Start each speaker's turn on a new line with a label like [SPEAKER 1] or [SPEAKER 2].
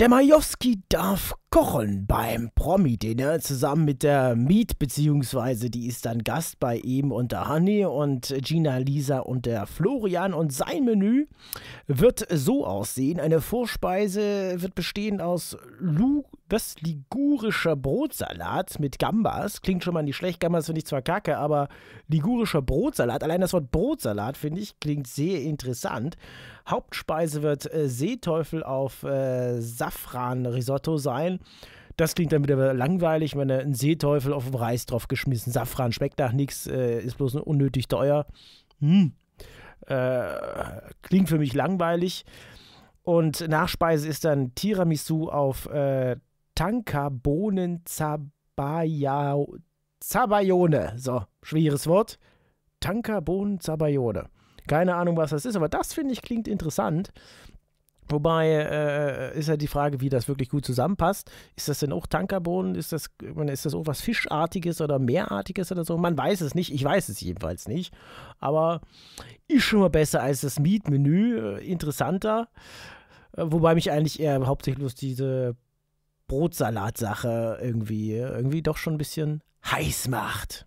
[SPEAKER 1] Der Majowski darf kochen beim Promi-Dinner zusammen mit der Miet, beziehungsweise die ist dann Gast bei ihm und der Hanni und Gina, Lisa und der Florian. Und sein Menü wird so aussehen: Eine Vorspeise wird bestehen aus Lu das ligurischer Brotsalat mit Gambas klingt schon mal nicht schlecht. Gambas finde ich zwar kacke, aber ligurischer Brotsalat, allein das Wort Brotsalat finde ich, klingt sehr interessant. Hauptspeise wird äh, Seeteufel auf äh, Safran-Risotto sein. Das klingt dann wieder langweilig, wenn er einen Seeteufel auf dem Reis drauf geschmissen. Safran schmeckt nach nichts, äh, ist bloß unnötig teuer. Hm. Äh, klingt für mich langweilig. Und Nachspeise ist dann Tiramisu auf äh, Tanka Zabayone. So, schwieriges Wort. Tanka Zabayone. Keine Ahnung, was das ist, aber das finde ich klingt interessant. Wobei äh, ist ja die Frage, wie das wirklich gut zusammenpasst. Ist das denn auch Tankerbohnen? Ist das, ist das auch was Fischartiges oder Meerartiges oder so? Man weiß es nicht. Ich weiß es jedenfalls nicht. Aber ist schon mal besser als das Mietmenü. Äh, interessanter. Äh, wobei mich eigentlich eher hauptsächlich bloß diese Brotsalatsache irgendwie, irgendwie doch schon ein bisschen heiß macht.